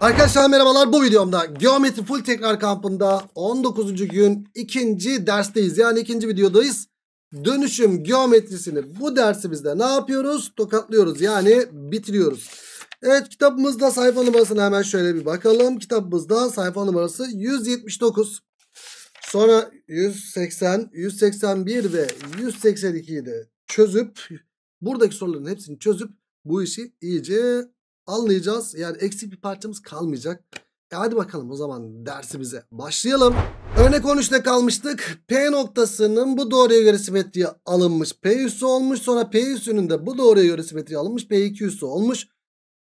Arkadaşlar merhabalar bu videomda Geometri Full Tekrar Kampı'nda 19. gün ikinci dersteyiz. Yani ikinci videodayız. Dönüşüm geometrisini bu dersimizde ne yapıyoruz? Tokatlıyoruz yani bitiriyoruz. Evet kitabımızda sayfa numarasına hemen şöyle bir bakalım. Kitabımızda sayfa numarası 179. Sonra 180, 181 ve 182'yi de çözüp buradaki soruların hepsini çözüp bu işi iyice anlayacağız. Yani eksik bir parçamız kalmayacak. E hadi bakalım o zaman dersimize başlayalım. Örnek 13'te kalmıştık. P noktasının bu doğruya göre simetriye alınmış. P üssü olmuş. Sonra P üssünün de bu doğruya göre simetriye alınmış. P2 üssü olmuş.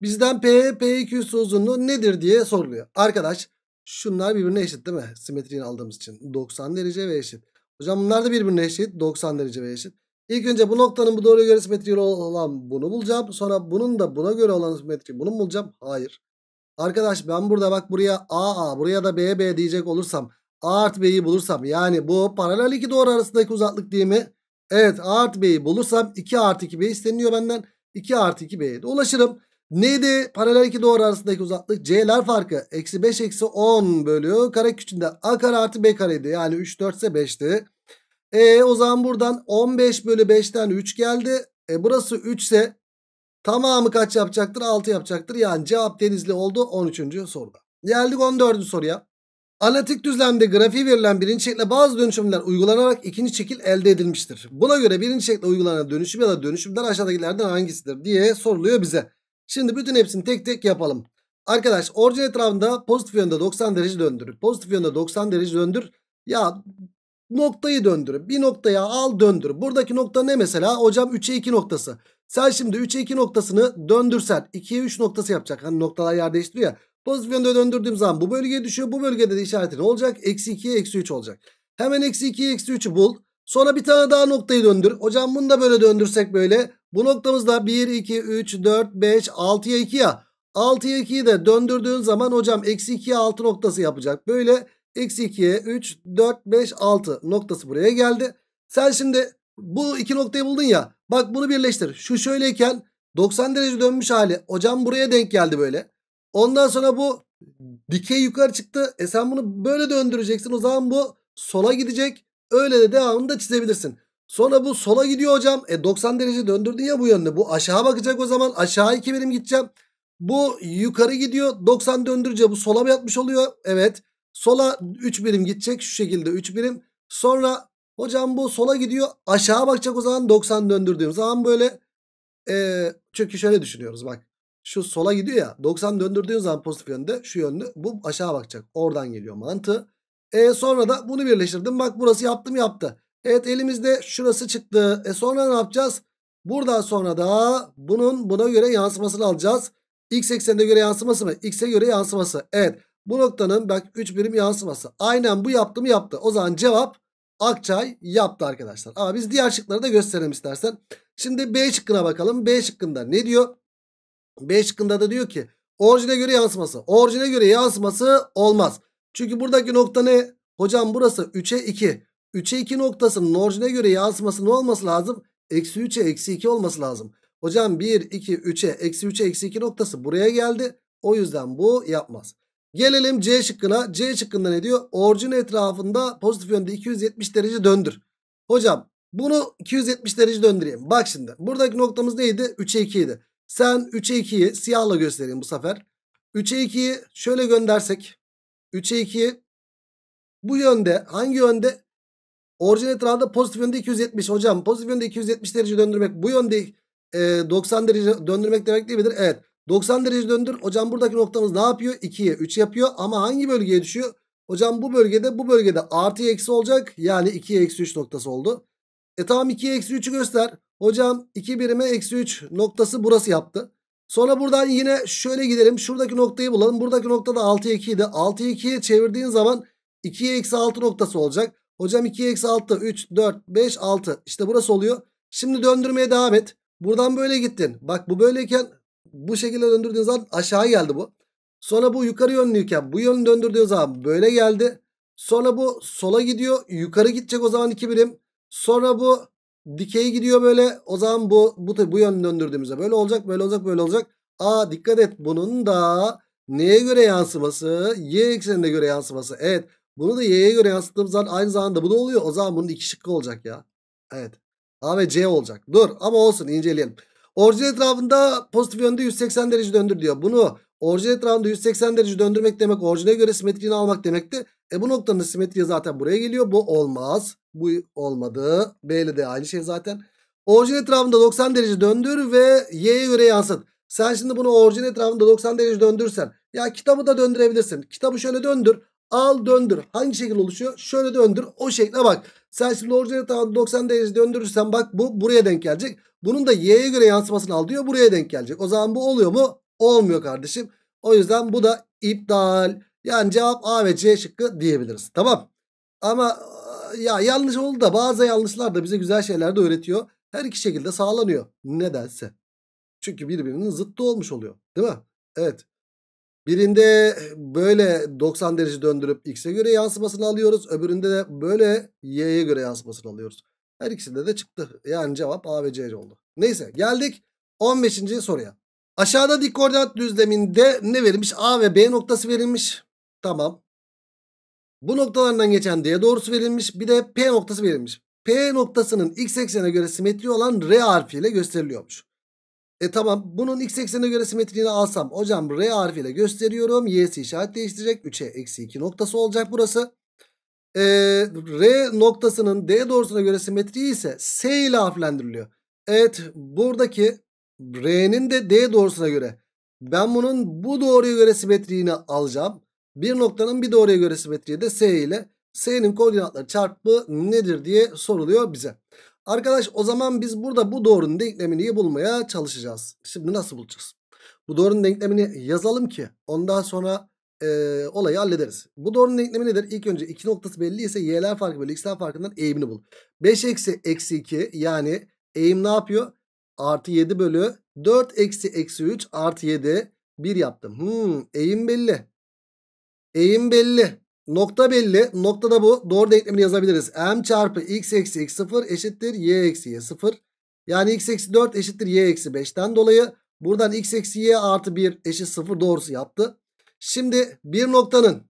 Bizden P, P2 üssü uzunluğu nedir diye soruluyor. Arkadaş şunlar birbirine eşit değil mi? Simetriğini aldığımız için. 90 derece ve eşit. Hocam bunlar da birbirine eşit. 90 derece ve eşit. İlk önce bu noktanın bu doğruya göre simetri olan bunu bulacağım. Sonra bunun da buna göre olan simetri bunu bulacağım? Hayır. Arkadaş ben burada bak buraya A, A buraya da B, B diyecek olursam A artı B'yi bulursam yani bu paralel iki doğru arasındaki uzaklık değil mi? Evet A artı B'yi bulursam 2 artı 2 B isteniyor benden. 2 artı 2 B'ye de ulaşırım. Neydi paralel iki doğru arasındaki uzaklık? C'ler farkı. Eksi 5 eksi 10 bölü kare küçüğünde A kare artı B kareydi. Yani 3 4 ise 5'ti. E o zaman buradan 15 bölü 5'ten 3 geldi. E burası 3 ise tamamı kaç yapacaktır? 6 yapacaktır. Yani cevap denizli oldu 13. soruda. Geldik 14. soruya. Analitik düzlemde grafiği verilen birinci şekle bazı dönüşümler uygulanarak ikinci şekil elde edilmiştir. Buna göre birinci şekle uygulanan dönüşüm ya da dönüşümler aşağıdakilerden hangisidir diye soruluyor bize. Şimdi bütün hepsini tek tek yapalım. Arkadaş orijin etrafında pozitif yönde 90 derece döndür. Pozitif yönde 90 derece döndür. Ya noktayı döndür. Bir noktaya al döndür. Buradaki nokta ne mesela? Hocam 3'e 2 noktası. Sen şimdi 3'e 2 noktasını döndürsen 2'ye 3 noktası yapacak. Hani noktalar yer değiştiriyor ya. Pozisyonda döndürdüğüm zaman bu bölgeye düşüyor. Bu bölgede de işareti ne olacak? Eksi 2'ye eksi 3 olacak. Hemen eksi 2'ye eksi 3'ü bul. Sonra bir tane daha noktayı döndür. Hocam bunu da böyle döndürsek böyle. Bu noktamızda 1, 2, 3, 4, 5, 6'ya 2 ya. 6'ya 2'yi de döndürdüğün zaman hocam eksi 2'ye 6 noktası yapacak. Böyle X 2'ye 3, 4, 5, 6 noktası buraya geldi. Sen şimdi bu iki noktayı buldun ya. Bak bunu birleştir. Şu şöyleyken 90 derece dönmüş hali. Hocam buraya denk geldi böyle. Ondan sonra bu dikey yukarı çıktı. E sen bunu böyle döndüreceksin. O zaman bu sola gidecek. Öyle de devamını da çizebilirsin. Sonra bu sola gidiyor hocam. E 90 derece döndürdün ya bu yönde. Bu aşağı bakacak o zaman. Aşağı 2 birim gideceğim. Bu yukarı gidiyor. 90 döndürce bu sola mı yatmış oluyor? Evet. Sola 3 birim gidecek şu şekilde 3 birim. Sonra hocam bu sola gidiyor aşağı bakacak o zaman 90 döndürdüğüm zaman böyle ee, çünkü şöyle düşünüyoruz bak. Şu sola gidiyor ya 90 döndürdüğün zaman pozitif yönde şu yönde bu aşağı bakacak. Oradan geliyor mantığı. E sonra da bunu birleştirdim. Bak burası yaptım yaptı. Evet elimizde şurası çıktı. E sonra ne yapacağız? burada sonra da bunun buna göre yansımasını alacağız. X eksenine göre yansıması mı? X'e göre yansıması. Evet. Bu noktanın bak 3 birim yansıması. Aynen bu yaptı mı yaptı. O zaman cevap Akçay yaptı arkadaşlar. Ama biz diğer şıkları da gösterelim istersen. Şimdi B şıkkına bakalım. B şıkkında ne diyor? B şıkkında da diyor ki orijine göre yansıması. Orijine göre yansıması olmaz. Çünkü buradaki nokta ne? Hocam burası 3'e 2. 3'e 2 noktasının orijine göre yansıması ne olması lazım? Eksi 3'e eksi 2 olması lazım. Hocam 1, 2, 3'e eksi 3'e eksi 2 noktası buraya geldi. O yüzden bu yapmaz. Gelelim C şıkkına. C şıkkında ne diyor? Orjin etrafında pozitif yönde 270 derece döndür. Hocam bunu 270 derece döndüreyim. Bak şimdi buradaki noktamız neydi? 3'e 2 idi. Sen 3'e 2'yi siyahla göstereyim bu sefer. 3'e 2'yi şöyle göndersek. 3'e 2'yi bu yönde hangi yönde? Orjin etrafında pozitif yönde 270. Hocam pozitif yönde 270 derece döndürmek bu yönde e, 90 derece döndürmek demek değil midir? Evet. 90 derece döndür. Hocam buradaki noktamız ne yapıyor? 2'ye 3 yapıyor ama hangi bölgeye düşüyor? Hocam bu bölgede bu bölgede artı eksi olacak. Yani 2'ye eksi 3 noktası oldu. E tamam 2'ye eksi 3'ü göster. Hocam 2 birime eksi 3 noktası burası yaptı. Sonra buradan yine şöyle gidelim. Şuradaki noktayı bulalım. Buradaki noktada 6'ya 2 idi. 6'ya 2'ye çevirdiğin zaman 2'ye eksi 6 noktası olacak. Hocam 2'ye eksi 6 3 4 5 6 işte burası oluyor. Şimdi döndürmeye devam et. Buradan böyle gittin. Bak bu böyleyken bu şekilde döndürdüğün zaman aşağı geldi bu. Sonra bu yukarı yönlüyken bu yönü döndürdüğün zaman böyle geldi. Sonra bu sola gidiyor. Yukarı gidecek o zaman 2 birim. Sonra bu dikey gidiyor böyle. O zaman bu bu, bu yönü döndürdüğümüzde böyle olacak böyle olacak böyle olacak. Aa dikkat et bunun da neye göre yansıması? Y eksenine göre yansıması. Evet bunu da y'ye göre yansıttığımız zaman aynı zamanda bu da oluyor. O zaman bunun iki şıkkı olacak ya. Evet. A ve C olacak. Dur ama olsun inceleyelim. Orijin etrafında pozitif yönde 180 derece döndür diyor. Bunu orijin etrafında 180 derece döndürmek demek orijine göre simetriğini almak demekti. E bu noktanın simetriği zaten buraya geliyor. Bu olmaz. Bu olmadı. B ile de aynı şey zaten. Orijin etrafında 90 derece döndür ve Y'ye göre yansıt. Sen şimdi bunu orijin etrafında 90 derece döndürsen. Ya kitabı da döndürebilirsin. Kitabı şöyle döndür. Al döndür. Hangi şekil oluşuyor? Şöyle döndür. O şekle bak. Sen şimdi orijinal yatağını 90 derece döndürürsen bak bu buraya denk gelecek. Bunun da y'ye göre yansımasını al diyor buraya denk gelecek. O zaman bu oluyor mu? Olmuyor kardeşim. O yüzden bu da iptal. Yani cevap A ve C şıkkı diyebiliriz. Tamam. Ama ya yanlış oldu da bazı yanlışlar da bize güzel şeyler de öğretiyor. Her iki şekilde sağlanıyor. Nedense. Çünkü birbirinin zıttı olmuş oluyor. Değil mi? Evet. Birinde böyle 90 derece döndürüp x'e göre yansımasını alıyoruz. Öbüründe de böyle y'ye göre yansımasını alıyoruz. Her ikisinde de çıktı. Yani cevap A ve C oldu. Neyse geldik 15. soruya. Aşağıda dik koordinat düzleminde ne verilmiş? A ve B noktası verilmiş. Tamam. Bu noktalarından geçen D doğrusu verilmiş. Bir de P noktası verilmiş. P noktasının x eksenine göre simetri olan R harfiyle gösteriliyormuş. E tamam bunun x eksenine göre simetriğini alsam hocam R harfiyle gösteriyorum. Y'si işaret değiştirecek. 3'e eksi 2 noktası olacak burası. E, R noktasının D doğrusuna göre simetriği ise S ile harflendiriliyor. Evet buradaki R'nin de D doğrusuna göre ben bunun bu doğruya göre simetriğini alacağım. Bir noktanın bir doğruya göre simetriği de S ile S'nin koordinatları çarpımı nedir diye soruluyor bize. Arkadaş o zaman biz burada bu doğrunun denklemini bulmaya çalışacağız. Şimdi nasıl bulacağız? Bu doğrunun denklemini yazalım ki ondan sonra e, olayı hallederiz. Bu doğrunun denklemi nedir? İlk önce iki noktası belli ise y'ler farkı bölü x'ler farkından eğimini bul. 5 eksi eksi 2 yani eğim ne yapıyor? Artı 7 bölü 4 eksi eksi 3 artı 7 1 yaptım. Hmm, eğim belli. Eğim belli. Nokta belli. Nokta da bu. Doğru denklemini yazabiliriz. M çarpı x eksi x sıfır eşittir y eksi y sıfır. Yani x eksi 4 eşittir y eksi 5'ten dolayı buradan x eksi y artı 1 eşit 0 doğrusu yaptı. Şimdi bir noktanın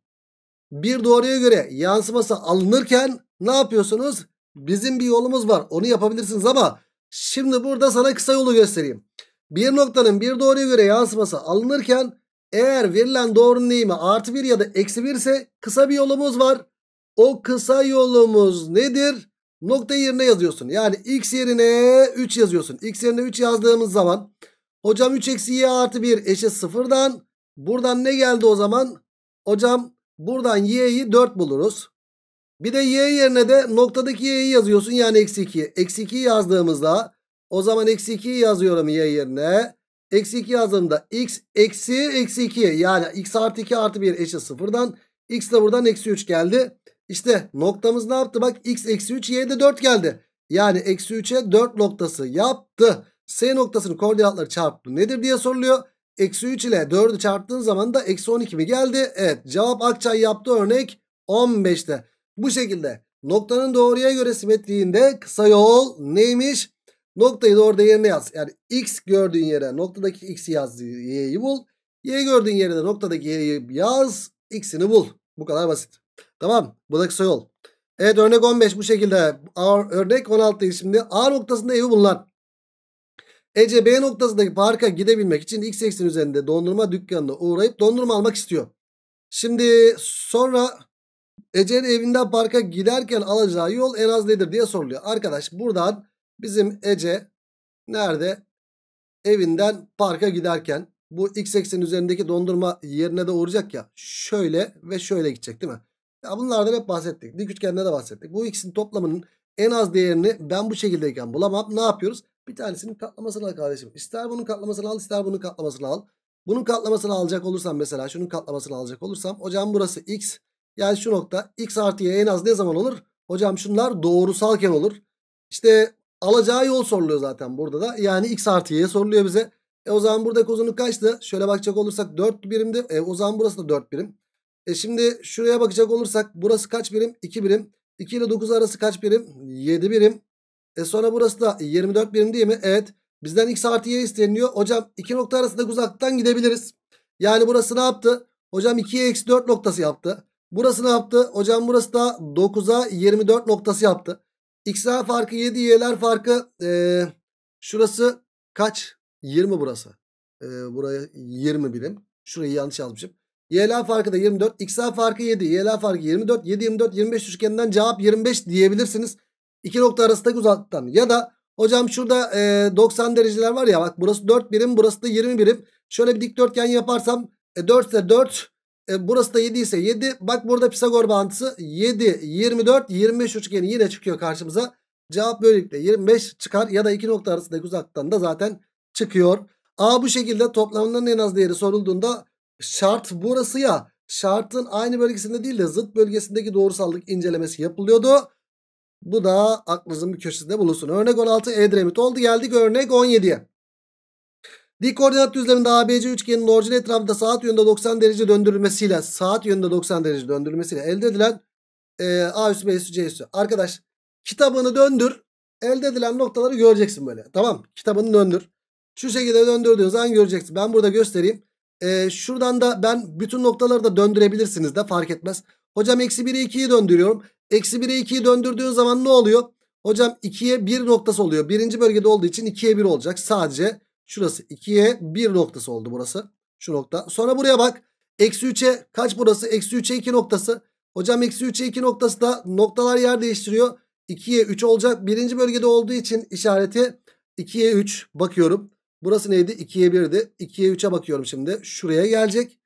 bir doğruya göre yansıması alınırken ne yapıyorsunuz? Bizim bir yolumuz var onu yapabilirsiniz ama şimdi burada sana kısa yolu göstereyim. Bir noktanın bir doğruya göre yansıması alınırken eğer verilen doğrunun eğimi artı 1 ya da eksi 1 ise kısa bir yolumuz var. O kısa yolumuz nedir? Nokta yerine yazıyorsun. Yani x yerine 3 yazıyorsun. x yerine 3 yazdığımız zaman hocam 3 eksi y artı 1 eşit sıfırdan. Buradan ne geldi o zaman? Hocam buradan y'yi 4 buluruz. Bir de y yerine de noktadaki y'yi yazıyorsun. Yani eksi 2. Eksi 2 yazdığımızda o zaman eksi 2'yi yazıyorum y yerine. Eksi 2 yazdığımda x eksi eksi 2 yani x artı 2 artı 1 eşit sıfırdan x de buradan eksi 3 geldi. İşte noktamız ne yaptı? Bak x eksi 3 y de 4 geldi. Yani eksi 3'e 4 noktası yaptı. S noktasının koordinatları çarptı nedir diye soruluyor. Eksi 3 ile 4'ü çarptığın zaman da eksi 12 mi geldi? Evet cevap Akçay yaptı örnek 15'te. Bu şekilde noktanın doğruya göre simetriğinde kısa yol neymiş? Noktayı da orada yerine yaz. Yani x gördüğün yere noktadaki x'i yaz y'yi bul. Y gördüğün yere de noktadaki y'yi yaz. X'ini bul. Bu kadar basit. Tamam. Bu da kısa yol. Evet örnek 15 bu şekilde. örnek 16 şimdi. A noktasında evi bulunan. Ece B noktasındaki parka gidebilmek için x eksen üzerinde dondurma dükkanına uğrayıp dondurma almak istiyor. Şimdi sonra Ece'nin evinden parka giderken alacağı yol en az nedir diye soruluyor. Arkadaş buradan Bizim Ece nerede? Evinden parka giderken bu x eksen üzerindeki dondurma yerine de uğrayacak ya. Şöyle ve şöyle gidecek değil mi? Ya bunlardan hep bahsettik. Dik üçgenine de bahsettik. Bu ikisinin toplamının en az değerini ben bu şekildeyken bulamam. Ne yapıyoruz? Bir tanesinin katlamasını al kardeşim. İster bunun katlamasını al ister bunun katlamasını al. Bunun katlamasını alacak olursam mesela şunun katlamasını alacak olursam. Hocam burası x. Yani şu nokta x artı y en az ne zaman olur? Hocam şunlar doğrusalken olur. İşte Alacağı yol soruluyor zaten burada da. Yani x artı y soruluyor bize. E o zaman buradaki uzunluk kaçtı? Şöyle bakacak olursak 4 birimdi. E o zaman burası da 4 birim. E şimdi şuraya bakacak olursak burası kaç birim? 2 birim. 2 ile 9 arası kaç birim? 7 birim. E sonra burası da 24 birim değil mi? Evet. Bizden x artı y isteniliyor. Hocam 2 nokta arasındaki uzaktan gidebiliriz. Yani burası ne yaptı? Hocam 2'ye eksi 4 noktası yaptı. Burası ne yaptı? Hocam burası da 9'a 24 noktası yaptı. XA farkı 7 Y'ler farkı e, şurası kaç? 20 burası. E, buraya 20 birim. Şurayı yanlış yazmışım. YL farkı da 24. XA farkı 7. YL farkı 24. 7, 24, 25 üçgeninden cevap 25 diyebilirsiniz. İki nokta arasındaki uzaktan. Ya da hocam şurada e, 90 dereceler var ya bak burası 4 birim burası da 20 birim. Şöyle bir dikdörtgen yaparsam e, 4 ise 4 e, burası da 7 ise 7. Bak burada Pisagor bağıntısı 7, 24, 25 üçgeni yine çıkıyor karşımıza. Cevap böylelikle 25 çıkar ya da iki nokta arasındaki uzaktan da zaten çıkıyor. A bu şekilde toplamların en az değeri sorulduğunda şart burası ya şartın aynı bölgesinde değil de zıt bölgesindeki doğrusallık incelemesi yapılıyordu. Bu da aklınızın bir köşesinde bulunsun. Örnek 16 Edremit oldu geldik örnek 17'ye. Dik koordinat düzleminde ABC üçgenin orijin etrafında saat yönünde 90 derece döndürülmesiyle saat yönünde 90 derece döndürülmesiyle elde edilen e, A üssü B üssü C üssü. Arkadaş kitabını döndür. Elde edilen noktaları göreceksin böyle. Tamam kitabını döndür. Şu şekilde döndürdüğün zaman göreceksin. Ben burada göstereyim. E, şuradan da ben bütün noktaları da döndürebilirsiniz de fark etmez. Hocam eksi 1'i 2'yi döndürüyorum. Eksi 1'i 2'yi döndürdüğün zaman ne oluyor? Hocam 2'ye 1 noktası oluyor. Birinci bölgede olduğu için 2'ye 1 olacak sadece. Şurası 2'ye 1 noktası oldu burası. Şu nokta. Sonra buraya bak. Eksi 3'e kaç burası? Eksi 3'e 2 noktası. Hocam eksi 3'e 2 noktası da noktalar yer değiştiriyor. 2'ye 3 olacak. Birinci bölgede olduğu için işareti 2'ye 3 bakıyorum. Burası neydi? 2'ye 1'di. 2'ye 3'e bakıyorum şimdi. Şuraya gelecek.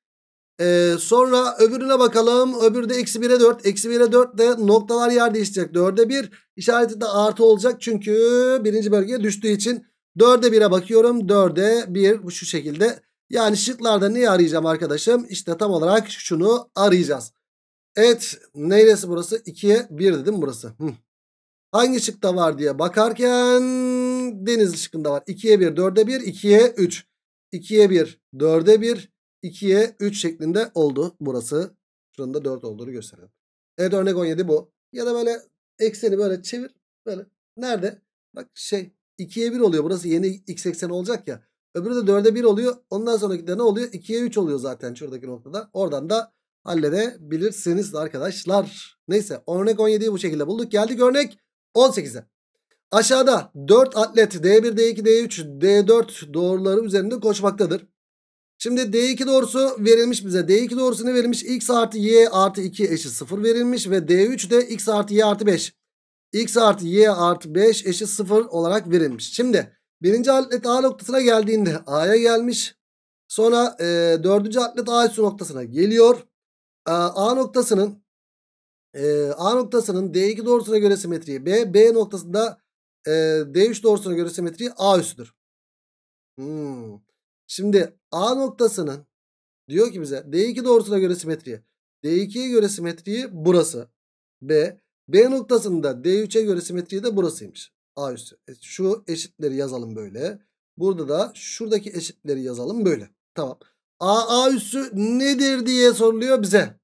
Ee, sonra öbürüne bakalım. Öbürü de eksi 1'e 4. Eksi 1'e 4 de noktalar yer değiştirecek 4'e 1 işareti de artı olacak. Çünkü birinci bölgeye düştüğü için 4'e 1'e bakıyorum. 4'e 1 şu şekilde. Yani şıklarda neyi arayacağım arkadaşım? İşte tam olarak şunu arayacağız. Evet neresi burası? 2'ye 1 dedim burası. Hı. Hangi şıkta var diye bakarken deniz şıkkında var. 2'ye 1, 4'e 1, 2'ye 3. 2'ye 1, 4'e 1, 2'ye 3 şeklinde oldu burası. Şuranın da 4 olduğunu gösterelim. Evet örnek 17 bu. Ya da böyle ekseni böyle çevir. Böyle. Nerede? Bak şey 2'ye 1 oluyor. Burası yeni x80 olacak ya. Öbürü de 4'e 1 oluyor. Ondan sonraki de ne oluyor? 2'ye 3 oluyor zaten şuradaki noktada. Oradan da halledebilirsiniz arkadaşlar. Neyse örnek 17'yi bu şekilde bulduk. Geldik örnek 18'e. Aşağıda 4 atlet D1, D2, D3, D4 doğruları üzerinde koşmaktadır. Şimdi D2 doğrusu verilmiş bize. D2 doğrusu ne verilmiş? X artı Y artı 2 eşit 0 verilmiş ve D3 de X artı Y artı 5 x artı y artı 5 eşit 0 olarak verilmiş. Şimdi birinci atlet A noktasına geldiğinde A'ya gelmiş. Sonra e, dördüncü atlet A üstü noktasına geliyor. E, A noktasının e, A noktasının D2 doğrusuna göre simetriği B. B noktasında e, D3 doğrusuna göre simetriği A üstüdür. Hmm. Şimdi A noktasının diyor ki bize D2 doğrusuna göre simetriği. D2'ye göre simetriği burası. B. B noktasında D3'e göre simetriği de burasıymış. A üstü. E, şu eşitleri yazalım böyle. Burada da şuradaki eşitleri yazalım böyle. Tamam. A A üssü nedir diye soruluyor bize.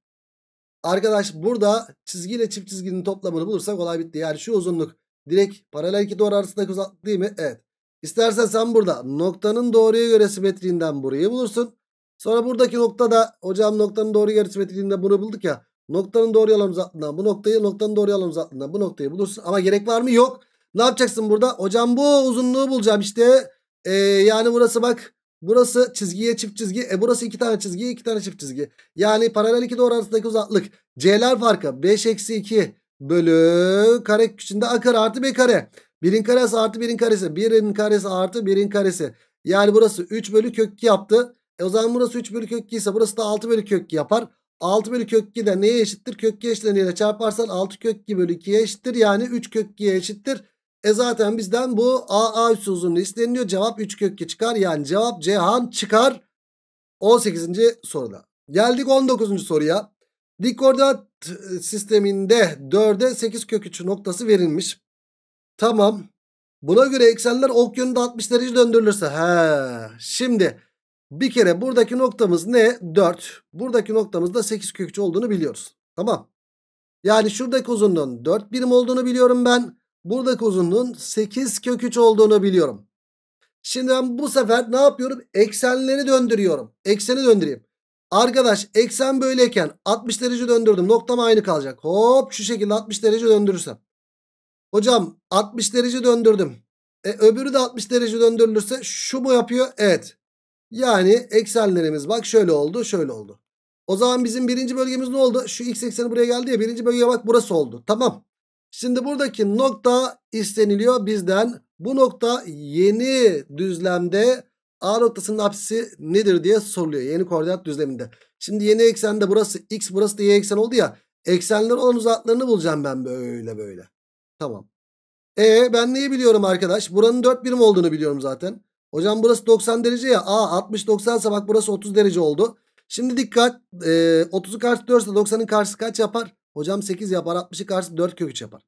Arkadaş burada çizgiyle çift çizginin toplamını bulursak olay bitti. Yani şu uzunluk direkt paralel iki doğru arasındaki uzaklık değil mi? Evet. İstersen sen burada noktanın doğruya göre simetriğinden burayı bulursun. Sonra buradaki noktada hocam noktanın doğruya göre simetriğinde bunu bulduk ya. Noktanın doğru yalan uzaklığından bu noktayı noktanın doğru yalan uzaklığından bu noktayı bulursun. Ama gerek var mı? Yok. Ne yapacaksın burada? Hocam bu uzunluğu bulacağım işte. Ee, yani burası bak. Burası çizgiye çift çizgi. E burası iki tane çizgi iki tane çift çizgi. Yani paralel iki doğru arasındaki uzaklık. C'ler farkı 5 eksi 2 bölü kare içinde a kare artı b kare. Birin karesi artı birin karesi. Birin karesi artı birin karesi. Yani burası 3 bölü kök 2 yaptı. E o zaman burası 3 bölü kök 2 ise burası da 6 bölü kök 2 yapar. 6 bölü kök 2 de neye eşittir? Kök 2 eşitleniyle çarparsan 6 kök 2 bölü 2'ye eşittir. Yani 3 kök 2'ye eşittir. E zaten bizden bu AA üssü uzunluğu isteniliyor. Cevap 3 kök 2 çıkar. Yani cevap Cihan çıkar. 18. soruda. Geldik 19. soruya. Dik koordinat e, sisteminde 4'e 8 kök 3 noktası verilmiş. Tamam. Buna göre eksenler ok yönünde 60 derece döndürülürse. He. Şimdi bir kere buradaki noktamız ne? 4. Buradaki noktamız da 8 kök 3 olduğunu biliyoruz. Tamam. Yani şuradaki uzunluğun 4 birim olduğunu biliyorum ben. Buradaki uzunluğun 8 kök 3 olduğunu biliyorum. Şimdi ben bu sefer ne yapıyorum? Eksenleri döndürüyorum. Ekseni döndüreyim. Arkadaş eksen böyleyken 60 derece döndürdüm. Noktam aynı kalacak. Hop şu şekilde 60 derece döndürürsem. Hocam 60 derece döndürdüm. E, öbürü de 60 derece döndürülürse şu mu yapıyor? Evet. Yani eksenlerimiz bak şöyle oldu şöyle oldu. O zaman bizim birinci bölgemiz ne oldu? Şu x ekseni buraya geldi ya birinci bölgeye bak burası oldu. Tamam. Şimdi buradaki nokta isteniliyor bizden. Bu nokta yeni düzlemde A noktasının apsisi nedir diye soruluyor. Yeni koordinat düzleminde. Şimdi yeni eksende burası x burası da y eksen oldu ya. Eksenler olan uzaklarını bulacağım ben böyle böyle. Tamam. E ben neyi biliyorum arkadaş? Buranın 4 birim olduğunu biliyorum zaten. Hocam burası 90 derece ya. Aa 60 90 ise bak burası 30 derece oldu. Şimdi dikkat. E, 30'u karşı 4 ise 90'ın karşısı kaç yapar? Hocam 8 yapar. 60'ı karşı 4 kök 3 yapar.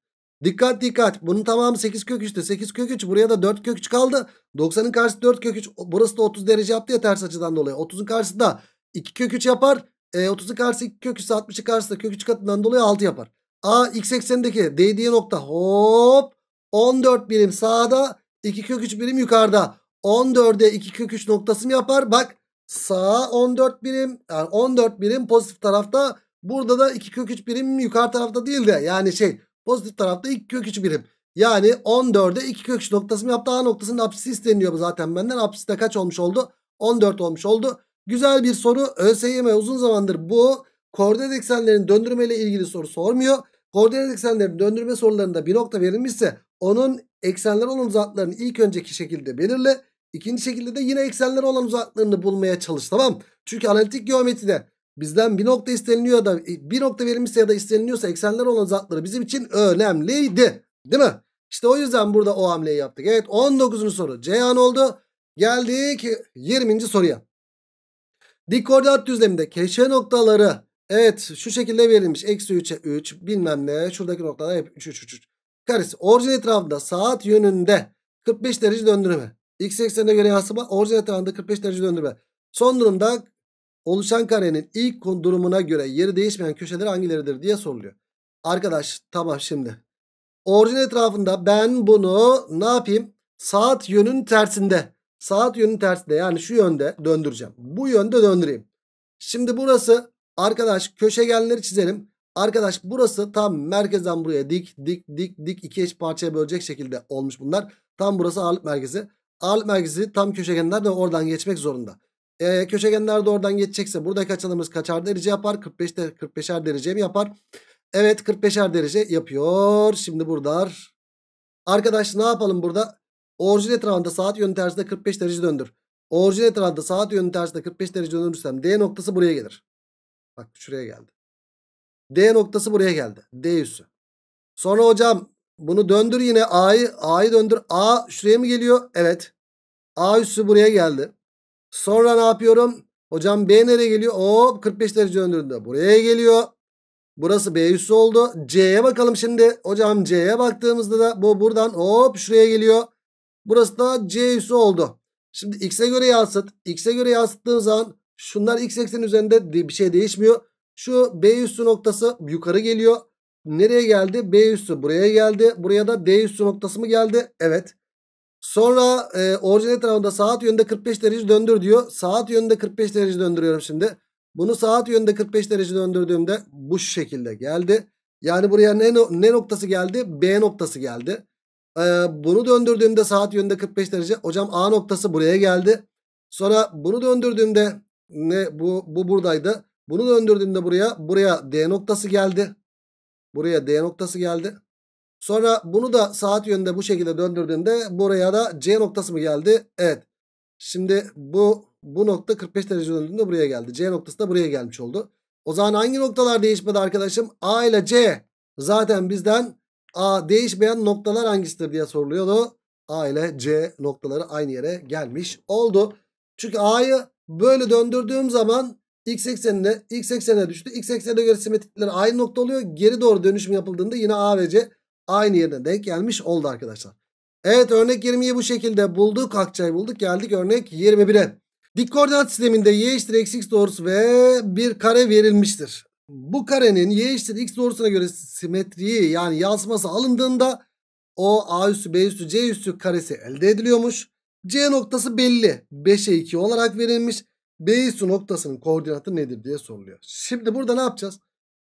Dikkat dikkat. Bunun tamamı 8 kök 3'te. 8 kök 3. Buraya da 4 kök 3 kaldı. 90'ın karşısı 4 kök 3. Burası da 30 derece yaptı ya ters açıdan dolayı. 30'un karşısı da 2 kök 3 yapar. E, 30'un karşısı 2 kök 3 ise 60'ın karşısı da kök 3 katından dolayı 6 yapar. A x eksenindeki değdiği nokta hop 14 birim sağda 2 kök 3 birim yukarıda. 14'e 2 kök 3 noktası mı yapar? Bak sağa 14 birim yani 14 birim pozitif tarafta burada da 2 kök 3 birim yukarı tarafta değil de yani şey pozitif tarafta 2 kök 3 birim. Yani 14'e 2 kök 3 noktası mı yaptı? A noktasının apsisi bu zaten benden. Apsiste kaç olmuş oldu? 14 olmuş oldu. Güzel bir soru. ÖSYM uzun zamandır bu koordinat eksenlerin döndürme ile ilgili soru sormuyor. Koordinat eksenlerin döndürme sorularında bir nokta verilmişse onun eksenler olum zatlarını ilk önceki şekilde belirle. İkinci şekilde de yine eksenler olan uzaklarını bulmaya çalış tamam. Çünkü analitik geometride bizden bir nokta isteniliyor da e, bir nokta verilmişse ya da isteniliyorsa eksenler olan uzakları bizim için önemliydi. Değil mi? İşte o yüzden burada o hamleyi yaptık. Evet 19. soru Ceyhan oldu. Geldik 20. soruya. Dik koordinat düzleminde keşfe noktaları evet şu şekilde verilmiş. Eksi 3'e 3 bilmem ne şuradaki noktalar hep 3 3 3. 3. Karesi orijin etrafında saat yönünde 45 derece döndürme. X eksenine göre yansıma orijin etrafında 45 derece döndürme. Son durumda oluşan karenin ilk durumuna göre yeri değişmeyen köşeler hangileridir diye soruluyor. Arkadaş tamam şimdi. Orijin etrafında ben bunu ne yapayım? Saat yönün tersinde. Saat yönün tersinde yani şu yönde döndüreceğim. Bu yönde döndüreyim. Şimdi burası arkadaş köşegenleri çizelim. Arkadaş burası tam merkezden buraya dik dik dik dik iki eş parçaya bölecek şekilde olmuş bunlar. Tam burası ağırlık merkezi. Al merkezi tam köşegenler de oradan geçmek zorunda. E, köşegenler de oradan geçecekse buradaki açılarımız kaçar derece yapar? 45 de, 45'er derece mi yapar? Evet 45'er derece yapıyor. Şimdi burada arkadaş ne yapalım burada? Orijin etrafında saat yönü tersinde 45 derece döndür. Orijin etrafında saat yönü tersinde 45 derece döndürürsem D noktası buraya gelir. Bak şuraya geldi. D noktası buraya geldi. D üssü. Sonra hocam bunu döndür yine A'yı. A'yı döndür. A şuraya mı geliyor? Evet. A üssü buraya geldi. Sonra ne yapıyorum? Hocam B nereye geliyor? Hop 45 derece döndürdüğünde buraya geliyor. Burası B üssü oldu. C'ye bakalım şimdi. Hocam C'ye baktığımızda da bu buradan hop şuraya geliyor. Burası da C üssü oldu. Şimdi X'e göre yansıt. X'e göre yansıttığım zaman şunlar X ekseni üzerinde bir şey değişmiyor. Şu B üssü noktası yukarı geliyor nereye geldi? B üssü buraya geldi. Buraya da D üssü noktası mı geldi? Evet. Sonra e, orijinal etrafında saat yönünde 45 derece döndür diyor. Saat yönünde 45 derece döndürüyorum şimdi. Bunu saat yönünde 45 derece döndürdüğümde bu şekilde geldi. Yani buraya ne, ne noktası geldi? B noktası geldi. Ee, bunu döndürdüğümde saat yönünde 45 derece. Hocam A noktası buraya geldi. Sonra bunu döndürdüğümde ne bu bu buradaydı. Bunu döndürdüğümde buraya buraya D noktası geldi. Buraya D noktası geldi. Sonra bunu da saat yönünde bu şekilde döndürdüğümde buraya da C noktası mı geldi? Evet. Şimdi bu bu nokta 45 derece döndüğünde buraya geldi. C noktası da buraya gelmiş oldu. O zaman hangi noktalar değişmedi arkadaşım? A ile C. Zaten bizden A değişmeyen noktalar hangisidir diye soruluyordu. A ile C noktaları aynı yere gelmiş oldu. Çünkü A'yı böyle döndürdüğüm zaman X eksenine X eksenine düştü. X eksenine göre simetrikler aynı nokta oluyor. Geri doğru dönüşüm yapıldığında yine A ve C aynı yerine denk gelmiş oldu arkadaşlar. Evet örnek 20'yi bu şekilde bulduk. Akçayı bulduk. Geldik örnek 21'e. Dik koordinat sisteminde y eşittir eksi x doğrusu ve bir kare verilmiştir. Bu karenin y eşittir x doğrusuna göre simetriği yani yansıması alındığında o a üstü b üstü c üstü karesi elde ediliyormuş. C noktası belli. 5'e 2 olarak verilmiş. B'si noktasının koordinatı nedir diye soruluyor. Şimdi burada ne yapacağız?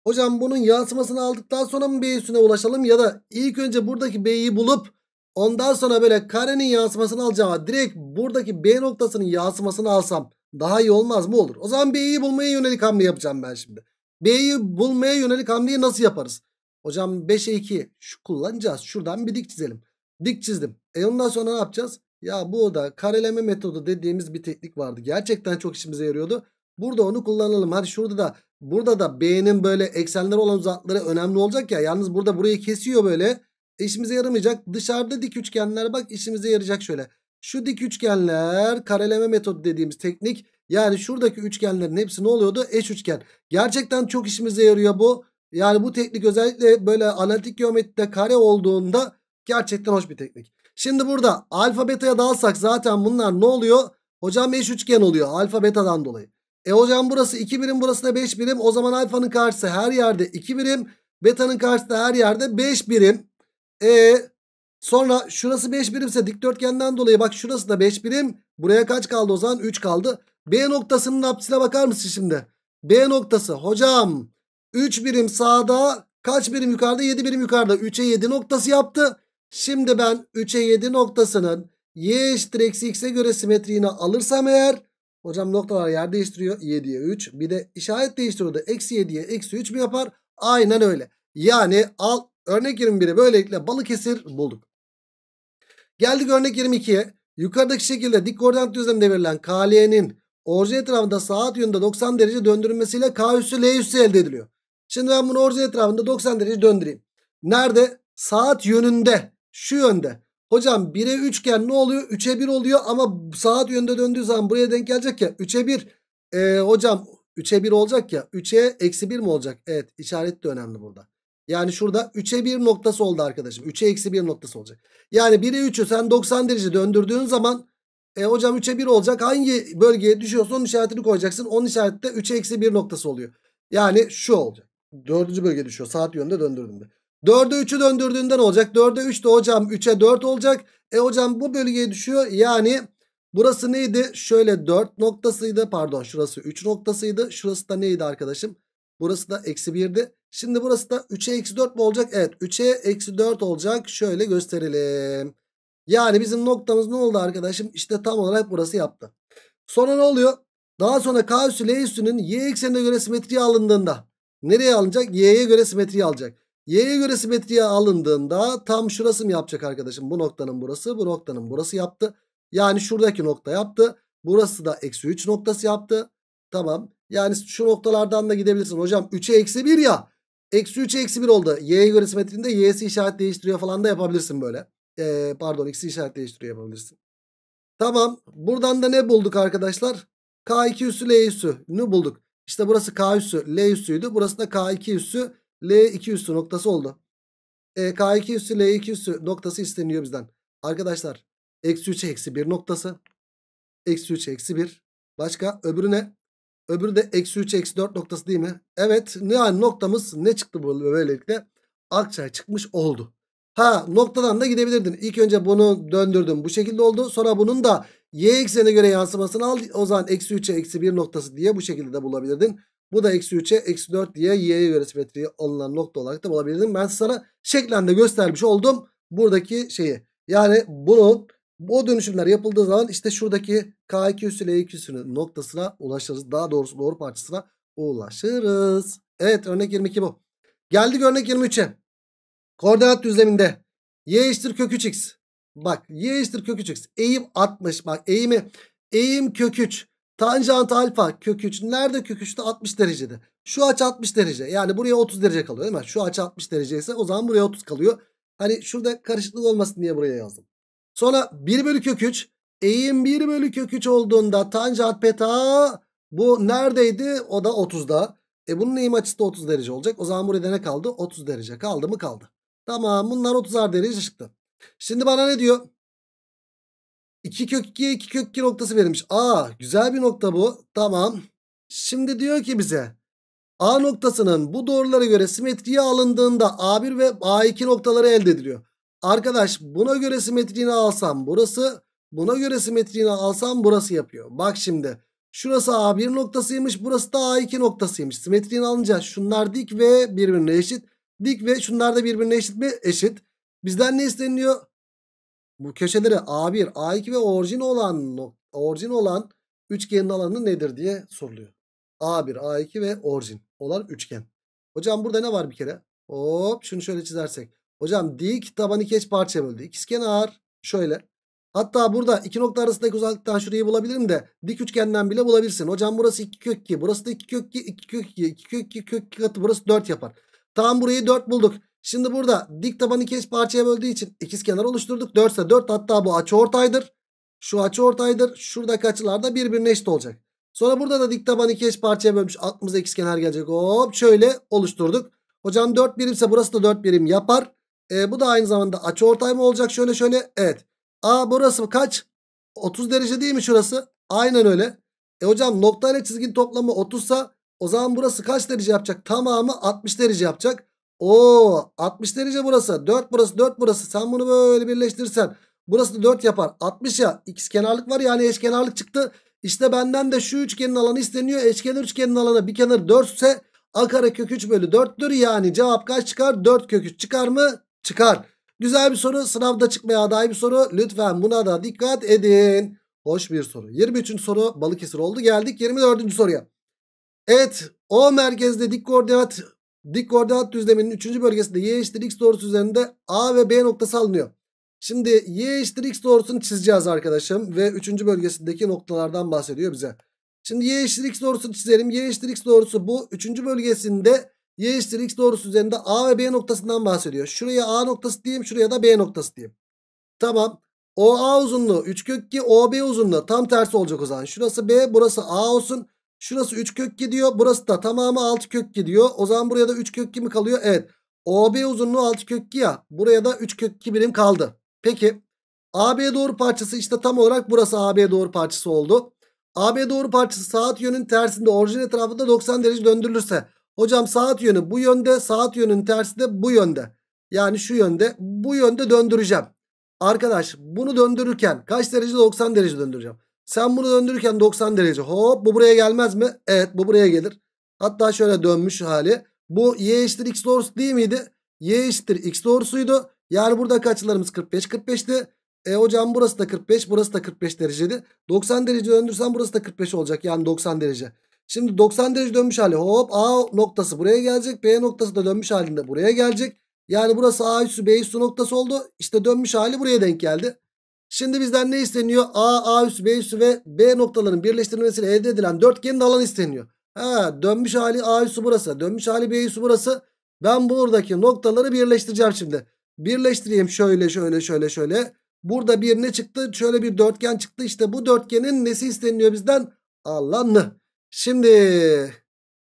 Hocam bunun yansımasını aldıktan sonra mı B üstüne ulaşalım ya da ilk önce buradaki B'yi bulup ondan sonra böyle karenin yansımasını alacağım. Direkt buradaki B noktasının yansımasını alsam daha iyi olmaz mı olur? O zaman B'yi bulmaya yönelik hamle yapacağım ben şimdi. B'yi bulmaya yönelik hamleyi nasıl yaparız? Hocam 5'e 2 şu kullanacağız. Şuradan bir dik çizelim. Dik çizdim. E ondan sonra ne yapacağız? Ya bu da kareleme metodu dediğimiz bir teknik vardı. Gerçekten çok işimize yarıyordu. Burada onu kullanalım. Hadi şurada da burada da B'nin böyle eksenler olan uzakları önemli olacak ya. Yalnız burada burayı kesiyor böyle. İşimize yaramayacak. Dışarıda dik üçgenler bak işimize yarayacak şöyle. Şu dik üçgenler kareleme metodu dediğimiz teknik. Yani şuradaki üçgenlerin hepsi ne oluyordu? Eş üçgen. Gerçekten çok işimize yarıyor bu. Yani bu teknik özellikle böyle analitik geometride kare olduğunda gerçekten hoş bir teknik. Şimdi burada alfa beta'ya dalsak zaten bunlar ne oluyor? Hocam eş üçgen oluyor alfa beta'dan dolayı. E hocam burası 2 birim burası da 5 birim. O zaman alfanın karşısı her yerde 2 birim. Beta'nın karşısı da her yerde 5 birim. E sonra şurası 5 birimse dikdörtgenden dolayı bak şurası da 5 birim. Buraya kaç kaldı o zaman? 3 kaldı. B noktasının apsisine bakar mısın şimdi? B noktası hocam 3 birim sağda kaç birim yukarıda? 7 birim yukarıda. 3'e 7 noktası yaptı. Şimdi ben 3'e 7 noktasının y eşittir eksi x'e göre simetriğini alırsam eğer hocam noktalar yer değiştiriyor 7'ye 3 bir de işaret değiştiriyor da eksi 7'ye eksi 3 mü yapar? Aynen öyle. Yani al örnek 21'i böylelikle Balıkesir bulduk. Geldik örnek 22'ye. Yukarıdaki şekilde dik koordinat düzleminde verilen KL'nin orijin etrafında saat yönünde 90 derece döndürülmesiyle K üssü L üssü elde ediliyor. Şimdi ben bunu orijin etrafında 90 derece döndüreyim. Nerede? Saat yönünde şu yönde. Hocam 1'e 3 iken ne oluyor? 3'e 1 oluyor ama saat yönde döndüğü zaman buraya denk gelecek ya. 3'e 1. Ee, hocam 3'e 1 olacak ya. 3'e eksi 1 mi olacak? Evet işaret de önemli burada. Yani şurada 3'e 1 noktası oldu arkadaşım. 3'e eksi 1 noktası olacak. Yani 1'e 3'ü sen 90 derece döndürdüğün zaman e, hocam 3'e 1 olacak. Hangi bölgeye düşüyorsa onun işaretini koyacaksın. Onun işareti de 3'e eksi 1 noktası oluyor. Yani şu olacak. Dördüncü bölge düşüyor. Saat yönünde döndürdüğümde. 4'e 3'ü döndürdüğünden olacak. 4'e 3 de hocam 3'e 4 olacak. E hocam bu bölgeye düşüyor. Yani burası neydi? Şöyle 4 noktasıydı. Pardon şurası 3 noktasıydı. Şurası da neydi arkadaşım? Burası da eksi 1'di. Şimdi burası da 3'e eksi 4 mu olacak? Evet 3'e eksi 4 olacak. Şöyle gösterelim. Yani bizim noktamız ne oldu arkadaşım? İşte tam olarak burası yaptı. Sonra ne oluyor? Daha sonra K üssü L üssünün y eksenine göre simetriye alındığında nereye alınacak? Y'ye göre simetriye alacak. Y'ye göre simetriye alındığında tam şurası mı yapacak arkadaşım? Bu noktanın burası, bu noktanın burası yaptı. Yani şuradaki nokta yaptı. Burası da eksi 3 noktası yaptı. Tamam. Yani şu noktalardan da gidebilirsin. Hocam 3'e eksi 1 ya. Eksi 3'e eksi 1 oldu. Y'ye göre simetrinde Y'si işaret değiştiriyor falan da yapabilirsin böyle. Ee, pardon X'i işaret değiştiriyor yapabilirsin. Tamam. Buradan da ne bulduk arkadaşlar? K2 üssü L üssü. Ne bulduk? İşte burası K üssü L üssüydü. Burası da K2 üssü L2 üssü noktası oldu. E, K2 üssü L2 üssü noktası isteniyor bizden. Arkadaşlar eksi 3 eksi 1 noktası. Eksi 3 eksi 1. Başka öbürü ne? Öbürü de eksi 3 eksi 4 noktası değil mi? Evet yani noktamız ne çıktı böylelikle? Akçay çıkmış oldu. Ha noktadan da gidebilirdin. İlk önce bunu döndürdüm. Bu şekilde oldu. Sonra bunun da y eksene göre yansımasını al. O zaman eksi 3'e eksi 1 noktası diye bu şekilde de bulabilirdin. Bu da eksi 3'e eksi 4 diye y'ye göre simetriği alınan nokta olarak da bulabilirdim. Ben sana şeklende göstermiş oldum buradaki şeyi. Yani bunun o dönüşümler yapıldığı zaman işte şuradaki K2 üssü L2 üssünün noktasına ulaşırız. Daha doğrusu doğru parçasına ulaşırız. Evet örnek 22 bu. Geldik örnek 23'e. Koordinat düzleminde y eşittir kök 3x. Bak y eşittir kök 3x. Eğim 60. Bak eğimi eğim kök 3. Tanjant alfa kök 3 nerede kök 3'te 60 derecede. Şu aç 60 derece yani buraya 30 derece kalıyor değil mi? Şu aç 60 derece ise o zaman buraya 30 kalıyor. Hani şurada karışıklık olmasın diye buraya yazdım. Sonra 1 bölü kök 3 eğim 1 bölü kök 3 olduğunda tanjant beta bu neredeydi? O da 30'da. E bunun eğim açısı da 30 derece olacak. O zaman buraya ne kaldı? 30 derece kaldı mı kaldı. Tamam bunlar 30'ar derece çıktı. Şimdi bana ne diyor? 2 kök 2'ye 2 kök 2 noktası verilmiş. Aa güzel bir nokta bu. Tamam. Şimdi diyor ki bize A noktasının bu doğrulara göre simetriye alındığında A1 ve A2 noktaları elde ediliyor. Arkadaş buna göre simetriğini alsam burası buna göre simetriğini alsam burası yapıyor. Bak şimdi şurası A1 noktasıymış burası da A2 noktasıymış. Simetriğini alınca şunlar dik ve birbirine eşit. Dik ve şunlar da birbirine eşit mi? Eşit. Bizden ne isteniyor? bu köşeleri A1, A2 ve orijin olan orijin olan üçgenin alanı nedir diye soruluyor. A1, A2 ve orijin olan üçgen. Hocam burada ne var bir kere? Hop şunu şöyle çizersek. Hocam dik tabanı keç parçaya böldü. İkizkenar şöyle. Hatta burada iki nokta arasındaki uzaklıktan şurayı bulabilirim de dik üçgenden bile bulabilirsin. Hocam burası 2 kök 2. Burası da 2 kök 2. 2 kök 2. 2 kök 2 kök 2 katı. Burası 4 yapar. Tam burayı 4 bulduk. Şimdi burada dik tabanı iki eş parçaya böldüğü için ikiz kenar oluşturduk. 4 ise 4 hatta bu açı ortaydır. Şu açı ortaydır. Şuradaki açılar da birbirine eşit olacak. Sonra burada da dik tabanı iki eş parçaya bölmüş. Aklımıza ikiz kenar gelecek. Hop şöyle oluşturduk. Hocam 4 birimse burası da 4 birim yapar. E, bu da aynı zamanda açı ortay mı olacak? Şöyle şöyle evet. A burası kaç? 30 derece değil mi şurası? Aynen öyle. E hocam nokta ile çizgin toplamı 30 o zaman burası kaç derece yapacak? Tamamı 60 derece yapacak. O 60 derece burası. 4 burası 4 burası. Sen bunu böyle birleştirsen, burası da 4 yapar. 60 ya x kenarlık var yani eşkenarlık çıktı. İşte benden de şu üçgenin alanı isteniyor. Eşkenar üçgenin alanı bir kenar 4 ise a kare kök 3 bölü 4'tür. Yani cevap kaç çıkar? 4 kök 3 çıkar mı? Çıkar. Güzel bir soru. Sınavda çıkmaya aday bir soru. Lütfen buna da dikkat edin. Hoş bir soru. 23. soru Balıkesir oldu. Geldik 24. soruya. Evet o merkezde dik koordinat Dik koordinat düzleminin 3. bölgesinde y eşittir x doğrusu üzerinde a ve b noktası alınıyor. Şimdi y eşittir x doğrusunu çizeceğiz arkadaşım ve 3. bölgesindeki noktalardan bahsediyor bize. Şimdi y eşittir x doğrusunu çizelim. y eşittir x doğrusu bu 3. bölgesinde y eşittir x doğrusu üzerinde a ve b noktasından bahsediyor. Şuraya a noktası diyeyim şuraya da b noktası diyeyim. Tamam. OA uzunluğu 3 kök 2 OB uzunluğu tam tersi olacak o zaman. Şurası B burası A olsun. Şurası 3 kök gidiyor. Burası da tamamı 6 kök gidiyor. O zaman buraya da 3 kök mi kalıyor? Evet. OB uzunluğu 6 kök ya. Buraya da 3 kök birim kaldı. Peki AB doğru parçası işte tam olarak burası AB doğru parçası oldu. AB doğru parçası saat yönünün tersinde orijin etrafında 90 derece döndürülürse. Hocam saat yönü bu yönde saat yönünün tersi de bu yönde. Yani şu yönde bu yönde döndüreceğim. Arkadaş bunu döndürürken kaç derece 90 derece döndüreceğim. Sen bunu döndürürken 90 derece hop bu buraya gelmez mi? Evet bu buraya gelir. Hatta şöyle dönmüş hali. Bu y eşittir x doğrusu değil miydi? Y eşittir x doğrusuydu. Yani burada kaçılarımız 45 45'ti. E hocam burası da 45 burası da 45 dereceydi. 90 derece döndürsen burası da 45 olacak yani 90 derece. Şimdi 90 derece dönmüş hali hop A noktası buraya gelecek. B noktası da dönmüş halinde buraya gelecek. Yani burası A üstü B üstü noktası oldu. İşte dönmüş hali buraya denk geldi. Şimdi bizden ne isteniyor? A, A üssü, B üssü ve B noktaların birleştirilmesiyle elde edilen dörtgenin alanı isteniyor. Ha, dönmüş hali A üssü burası. Dönmüş hali B üssü burası. Ben buradaki noktaları birleştireceğim şimdi. Birleştireyim şöyle şöyle şöyle şöyle. Burada bir ne çıktı? Şöyle bir dörtgen çıktı. İşte bu dörtgenin nesi isteniyor bizden? Alanı. Şimdi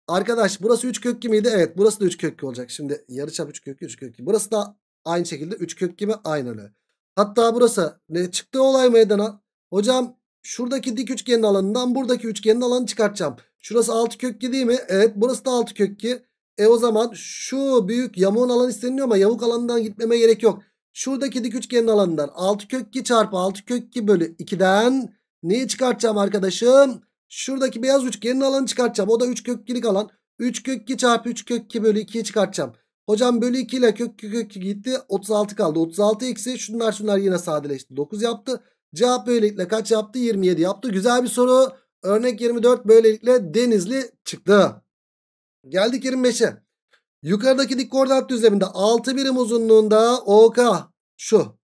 arkadaş burası 3 kökü miydi? Evet burası da 3 kökü olacak. Şimdi yarıçap 3 kökü 3 kökü. Burası da aynı şekilde 3 kökü mi? Aynı öyle. Hatta burası ne çıktı olay meydana. Hocam şuradaki dik üçgenin alanından buradaki üçgenin alanı çıkartacağım. Şurası 6 kök 2 değil mi? Evet burası da 6 kök 2. E o zaman şu büyük yamuğun alanı isteniliyor ama yamuk alanından gitmeme gerek yok. Şuradaki dik üçgenin alanından 6 kök 2 çarpı 6 kök 2 bölü 2'den neyi çıkartacağım arkadaşım? Şuradaki beyaz üçgenin alanı çıkartacağım. O da 3 kök 2'lik alan. 3 kök 2 çarpı 3 kök 2 bölü 2'yi çıkartacağım. Hocam bölü 2 ile kök kök kök gitti. 36 kaldı. 36 eksi şunlar şunlar yine sadeleşti. 9 yaptı. Cevap böylelikle kaç yaptı? 27 yaptı. Güzel bir soru. Örnek 24 böylelikle Denizli çıktı. Geldik 25'e. Yukarıdaki dik koordinat düzleminde 6 birim uzunluğunda OK şu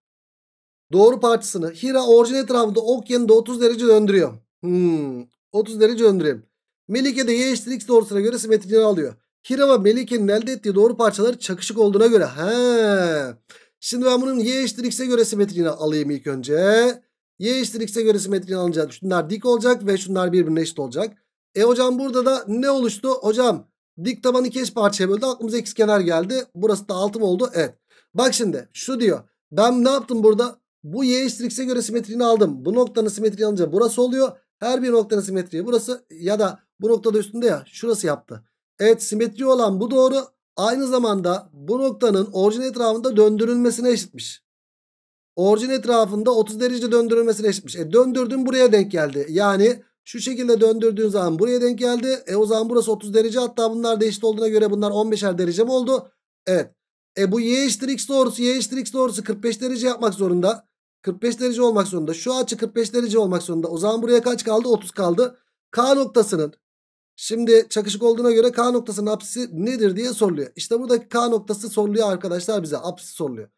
doğru parçasını Hira orijin etrafında ok yanında 30 derece döndürüyor. Hmm, 30 derece döndüreyim. Melike de y eşittir x doğrusuna göre simetriğini alıyor. Hira ve Melike'nin elde ettiği doğru parçalar çakışık olduğuna göre. He. Şimdi ben bunun y eşittir x'e göre simetriğini alayım ilk önce. Y eşittir x'e göre simetriğini alınca şunlar dik olacak ve şunlar birbirine eşit olacak. E hocam burada da ne oluştu? Hocam dik tabanı iki parçaya böldü. Aklımıza x kenar geldi. Burası da altım oldu. Evet. Bak şimdi şu diyor. Ben ne yaptım burada? Bu y eşittir x'e göre simetriğini aldım. Bu noktanın simetriğini alınca burası oluyor. Her bir noktanın simetriği burası ya da bu noktada üstünde ya şurası yaptı. Evet simetri olan bu doğru aynı zamanda bu noktanın orijin etrafında döndürülmesine eşitmiş. Orijin etrafında 30 derece döndürülmesine eşitmiş. E döndürdün buraya denk geldi. Yani şu şekilde döndürdüğün zaman buraya denk geldi. E o zaman burası 30 derece hatta bunlar da eşit olduğuna göre bunlar 15'er derece mi oldu? Evet. E bu y eşittir x doğrusu y eşittir x doğrusu 45 derece yapmak zorunda. 45 derece olmak zorunda. Şu açı 45 derece olmak zorunda. O zaman buraya kaç kaldı? 30 kaldı. K noktasının Şimdi çakışık olduğuna göre K noktasının apsisi nedir diye soruluyor. İşte buradaki K noktası soruluyor arkadaşlar bize. Apsisi soruluyor.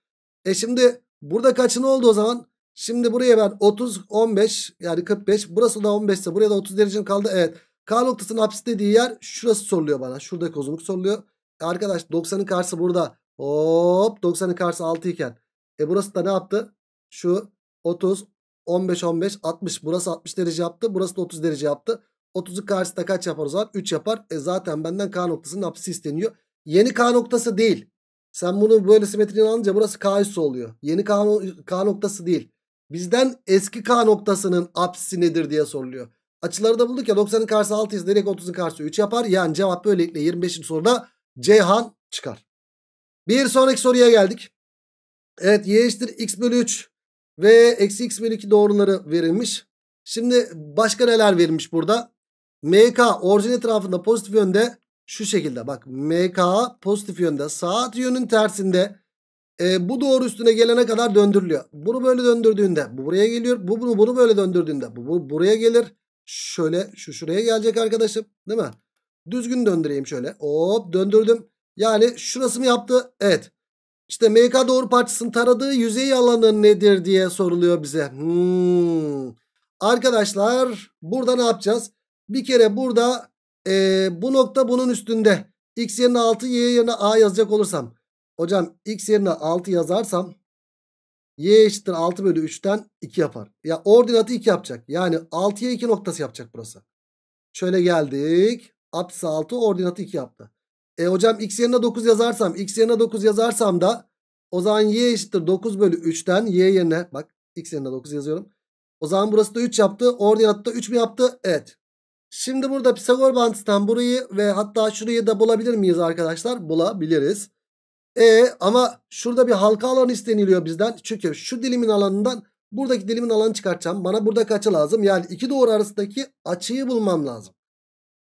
E şimdi burada kaçın oldu o zaman? Şimdi buraya ben 30, 15 yani 45. Burası da 15 ise buraya da 30 derecem kaldı. Evet. K noktasının apsisi dediği yer şurası soruluyor bana. Şuradaki uzunluk soruluyor. E arkadaş 90'ın karşısı burada. Hop 90'ın karşısı 6 iken. E burası da ne yaptı? Şu 30, 15, 15, 60. Burası 60 derece yaptı. Burası da 30 derece yaptı. 30'u karşısına kaç yapar o zaman? 3 yapar. E zaten benden K noktasının apsisi isteniyor. Yeni K noktası değil. Sen bunu böyle simetriğini alınca burası K üssü oluyor. Yeni K, K noktası değil. Bizden eski K noktasının apsisi nedir diye soruluyor. Açıları da bulduk ya 90'ın karşısı 6 ise direkt 30'un karşısı 3 yapar. Yani cevap böylelikle 25'in soruda Ceyhan çıkar. Bir sonraki soruya geldik. Evet y eşittir x bölü 3 ve eksi x bölü 2 doğruları verilmiş. Şimdi başka neler verilmiş burada? MK orijin etrafında pozitif yönde şu şekilde bak MK pozitif yönde saat yönün tersinde e, bu doğru üstüne gelene kadar döndürülüyor. Bunu böyle döndürdüğünde bu buraya geliyor. Bu bunu, bunu böyle döndürdüğünde bu, bu buraya gelir. Şöyle şu şuraya gelecek arkadaşım değil mi? Düzgün döndüreyim şöyle. Hop döndürdüm. Yani şurası mı yaptı? Evet. İşte MK doğru parçasının taradığı yüzey alanı nedir diye soruluyor bize. Hmm. Arkadaşlar burada ne yapacağız? Bir kere burada e, bu nokta bunun üstünde. X yerine 6 Y yerine A yazacak olursam. Hocam X yerine 6 yazarsam Y eşittir 6 bölü 3'ten 2 yapar. Ya ordinatı 2 yapacak. Yani 6'ya 2 noktası yapacak burası. Şöyle geldik. Apsis 6 ordinatı 2 yaptı. E hocam x yerine 9 yazarsam x yerine 9 yazarsam da o zaman y eşittir 9 bölü 3'ten y yerine bak x yerine 9 yazıyorum. O zaman burası da 3 yaptı. Ordinat da 3 mü yaptı? Evet. Şimdi burada Pisagor bantısından burayı ve hatta şurayı da bulabilir miyiz arkadaşlar? Bulabiliriz. E ama şurada bir halka alanı isteniliyor bizden. Çünkü şu dilimin alanından buradaki dilimin alanı çıkartacağım. Bana burada açı lazım. Yani iki doğru arasındaki açıyı bulmam lazım.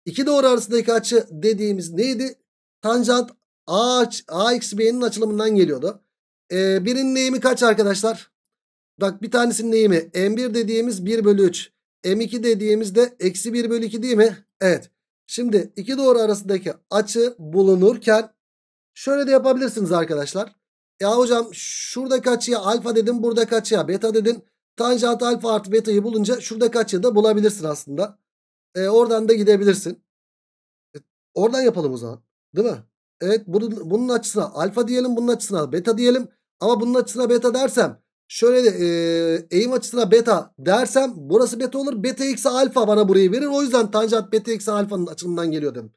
İki doğru arasındaki açı dediğimiz neydi? Tanjant A, A x B'nin açılımından geliyordu. E, birinin eğimi kaç arkadaşlar? Bak bir tanesinin eğimi M1 dediğimiz 1 bölü 3. M2 dediğimizde eksi 1 bölü 2 değil mi? Evet. Şimdi iki doğru arasındaki açı bulunurken şöyle de yapabilirsiniz arkadaşlar. Ya hocam şuradaki açıya alfa dedim buradaki açıya beta dedin. Tanjant alfa artı betayı bulunca şuradaki açıyı da bulabilirsin aslında. E, oradan da gidebilirsin. E, oradan yapalım o zaman. Değil mi? Evet bunun, bunun açısına alfa diyelim bunun açısına beta diyelim. Ama bunun açısına beta dersem Şöyle de e, eğim açısına beta dersem burası beta olur. Beta eksi alfa bana burayı verir. O yüzden tanjant beta eksi alfanın açılımından geliyor dedim.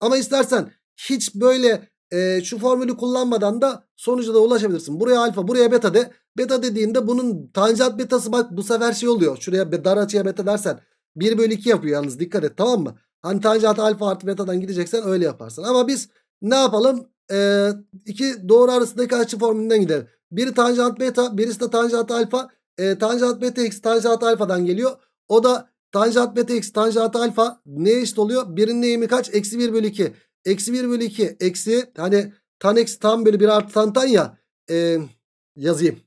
Ama istersen hiç böyle e, şu formülü kullanmadan da sonuca da ulaşabilirsin. Buraya alfa buraya beta de. Beta dediğinde bunun tanjant betası bak bu sefer şey oluyor. Şuraya dar açıya beta dersen 1 bölü 2 yapıyor yalnız dikkat et tamam mı? Hani tanjant alfa artı betadan gideceksen öyle yaparsın. Ama biz ne yapalım? Ee, iki doğru arasındaki açı formülünden gidelim. Biri tanjant beta, birisi de tanjant alfa. E, tanjant beta eksi tanjant alfadan geliyor. O da tanjant beta eksi tanjant alfa neye eşit oluyor? Birinin eğimi kaç? Eksi 1 bölü 2. Eksi 1 bölü 2. Eksi hani tan eksi tan bölü 1 artı tan tan ya. E, yazayım.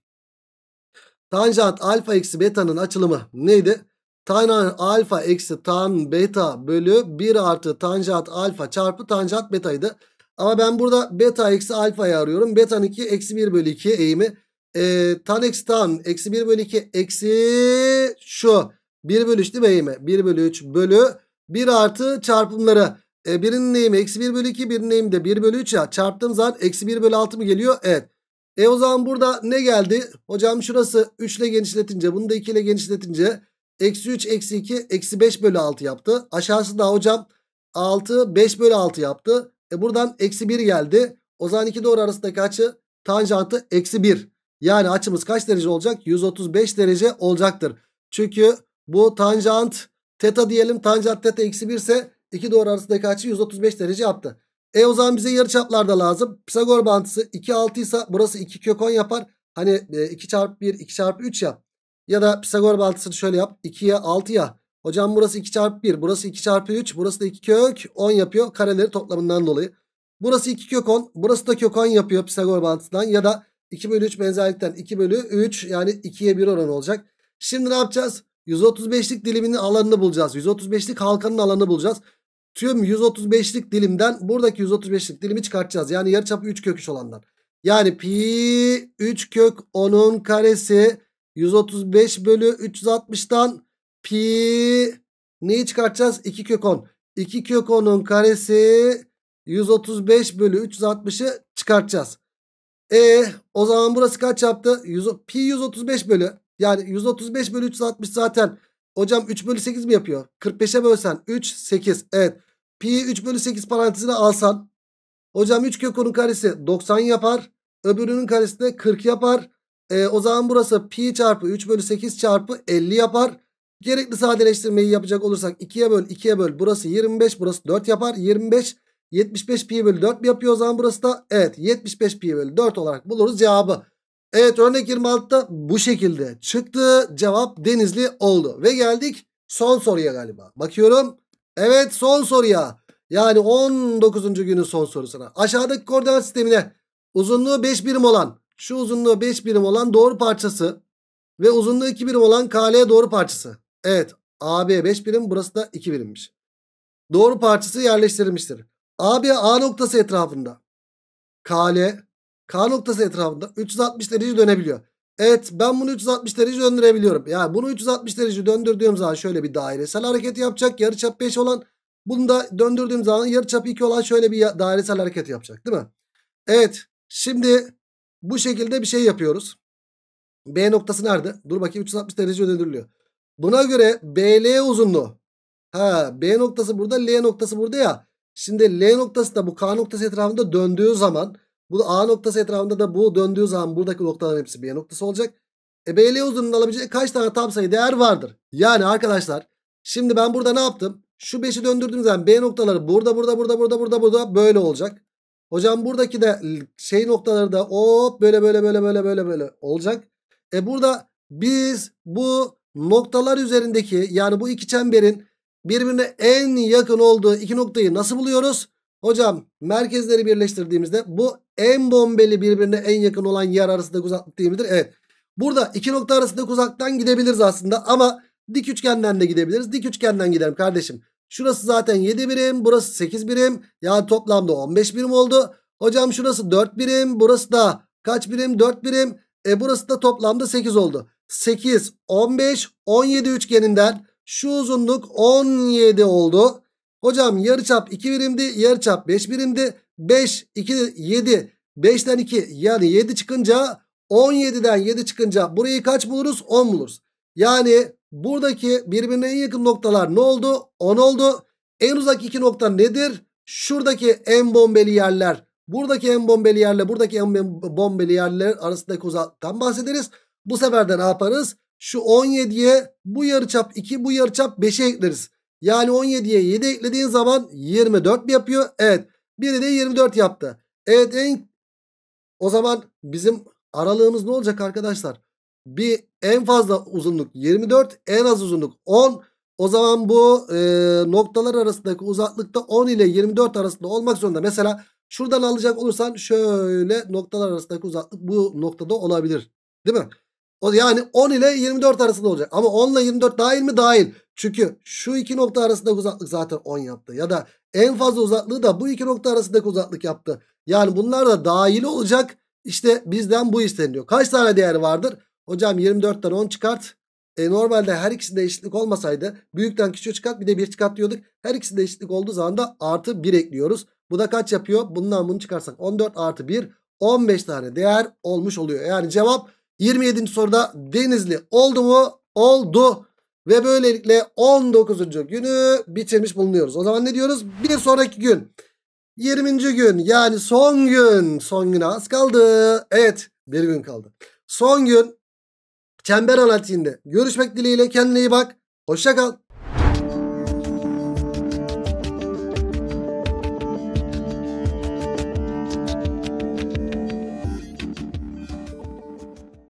Tanjant alfa eksi beta'nın açılımı neydi? Tan alfa eksi tan beta bölü 1 artı tanjant alfa çarpı tanjant beta'ydı. Ama ben burada beta eksi alfayı arıyorum. Beta 2 eksi 1 bölü 2 eğimi. E, tan eksi tan eksi 1 bölü 2 eksi şu. 1 bölü 3 değil mi eğimi? 1 bölü 3 bölü 1 artı çarpımları. E, birinin eğimi eksi 1 bölü 2 birinin eğimi de 1 bölü 3 ya. Çarptığım zaman eksi 1 bölü 6 mı geliyor? Evet. E o zaman burada ne geldi? Hocam şurası 3 ile genişletince bunu da 2 ile genişletince eksi 3 eksi 2 eksi 5 bölü 6 yaptı. Aşağısı da hocam 6 5 bölü 6 yaptı. E buradan eksi 1 geldi. O zaman iki doğru arasındaki açı tanjantı eksi 1. Yani açımız kaç derece olacak? 135 derece olacaktır. Çünkü bu tanjant teta diyelim. Tanjant teta eksi 1 ise iki doğru arasındaki açı 135 derece yaptı. E o zaman bize yarıçaplar da lazım. Pisagor bantısı 2 6 ise burası 2 kök 10 yapar. Hani 2 e, çarpı 1 2 çarpı 3 ya. Ya da Pisagor bantısını şöyle yap. 2'ye 6 ya. Hocam burası 2 çarpı 1. Burası 2 çarpı 3. Burası da 2 kök 10 yapıyor. Kareleri toplamından dolayı. Burası 2 kök 10. Burası da kök 10 yapıyor Pisagor mantığından. Ya da 2 bölü 3 benzerlikten 2 bölü 3 yani 2'ye 1 oran olacak. Şimdi ne yapacağız? 135'lik diliminin alanını bulacağız. 135'lik halkanın alanını bulacağız. Tüm 135'lik dilimden buradaki 135'lik dilimi çıkartacağız. Yani yarıçapı 3 kök 3 olandan. Yani pi 3 kök 10'un karesi 135 bölü 360'dan Pi neyi çıkartacağız? 2 kök 10. 2 kök 10'un karesi 135 bölü 360'ı çıkartacağız. E o zaman burası kaç yaptı? 100, pi 135 bölü. Yani 135 bölü 360 zaten. Hocam 3 bölü 8 mi yapıyor? 45'e bölsen 3 8. Evet. Pi 3 bölü 8 parantezine alsan. Hocam 3 kök 10'un karesi 90 yapar. Öbürünün karesi de 40 yapar. E, o zaman burası pi çarpı 3 bölü 8 çarpı 50 yapar. Gerekli sadeleştirmeyi yapacak olursak 2'ye böl 2'ye böl burası 25 burası 4 yapar 25 75 pi bölü 4 mi yapıyor o zaman burası da evet 75 pi bölü 4 olarak buluruz cevabı. Evet örnek 26'da bu şekilde çıktı cevap denizli oldu ve geldik son soruya galiba bakıyorum. Evet son soruya yani 19. günün son sorusuna aşağıdaki koordinat sistemine uzunluğu 5 birim olan şu uzunluğu 5 birim olan doğru parçası ve uzunluğu 2 birim olan KL doğru parçası Evet AB 5 birim burası da 2 birimmiş. Doğru parçası yerleştirilmiştir. AB A noktası etrafında. KL K noktası etrafında 360 derece dönebiliyor. Evet ben bunu 360 derece döndürebiliyorum. Yani bunu 360 derece döndürdüğüm zaman şöyle bir dairesel hareket yapacak. Yarıçap 5 olan bunu da döndürdüğüm zaman yarıçap 2 olan şöyle bir dairesel hareket yapacak değil mi? Evet şimdi bu şekilde bir şey yapıyoruz. B noktası nerede? Dur bakayım 360 derece döndürülüyor. Buna göre BL uzunluğu. Ha B noktası burada L noktası burada ya. Şimdi L noktası da bu K noktası etrafında döndüğü zaman bu A noktası etrafında da bu döndüğü zaman buradaki noktaların hepsi B noktası olacak. E BL uzunluğunu alabileceği kaç tane tam sayı değer vardır? Yani arkadaşlar şimdi ben burada ne yaptım? Şu 5'i döndürdüğüm zaman B noktaları burada burada burada burada burada burada böyle olacak. Hocam buradaki de şey noktaları da hop böyle böyle böyle böyle böyle böyle olacak. E burada biz bu noktalar üzerindeki yani bu iki çemberin birbirine en yakın olduğu iki noktayı nasıl buluyoruz? Hocam merkezleri birleştirdiğimizde bu en bombeli birbirine en yakın olan yer arasındaki uzaklık değil midir? Evet. Burada iki nokta arasındaki uzaktan gidebiliriz aslında ama dik üçgenden de gidebiliriz. Dik üçgenden gidelim kardeşim. Şurası zaten 7 birim burası 8 birim yani toplamda 15 birim oldu. Hocam şurası 4 birim burası da kaç birim 4 birim e burası da toplamda 8 oldu. 8, 15, 17 üçgeninden şu uzunluk 17 oldu. Hocam yarıçap 2 birimdi. Yarıçap 5 birimdi. 5, 2, 7. 5'ten 2 yani 7 çıkınca 17'den 7 çıkınca burayı kaç buluruz? 10 buluruz. Yani buradaki birbirine en yakın noktalar ne oldu? 10 oldu. En uzak iki nokta nedir? Şuradaki en bombeli yerler. Buradaki en bombeli yerle buradaki en bombeli yerler arasındaki uzaktan bahsederiz. Bu sefer de ne yaparız? Şu 17'ye bu yarıçap 2 bu yarıçap 5'e ekleriz. Yani 17'ye 7 eklediğin zaman 24 mi yapıyor? Evet. Biri de 24 yaptı. Evet en o zaman bizim aralığımız ne olacak arkadaşlar? Bir en fazla uzunluk 24 en az uzunluk 10. O zaman bu e, noktalar arasındaki uzaklıkta 10 ile 24 arasında olmak zorunda. Mesela şuradan alacak olursan şöyle noktalar arasındaki uzaklık bu noktada olabilir. Değil mi? O yani 10 ile 24 arasında olacak. Ama 10 ile 24 dahil mi? Dahil. Çünkü şu iki nokta arasındaki uzaklık zaten 10 yaptı. Ya da en fazla uzaklığı da bu iki nokta arasındaki uzaklık yaptı. Yani bunlar da dahil olacak. İşte bizden bu isteniyor. Kaç tane değer vardır? Hocam 24'ten 10 çıkart. E, normalde her ikisinde eşitlik olmasaydı büyükten küçüğü çıkart bir de bir çıkart diyorduk. Her ikisinde eşitlik olduğu zaman da artı 1 ekliyoruz. Bu da kaç yapıyor? Bundan bunu çıkarsak 14 artı 1 15 tane değer olmuş oluyor. Yani cevap 27. soruda Denizli oldu mu? Oldu. Ve böylelikle 19. günü bitirmiş bulunuyoruz. O zaman ne diyoruz? Bir sonraki gün. 20. gün yani son gün. Son güne az kaldı. Evet bir gün kaldı. Son gün çember analitiğinde görüşmek dileğiyle kendine iyi bak. Hoşça kal.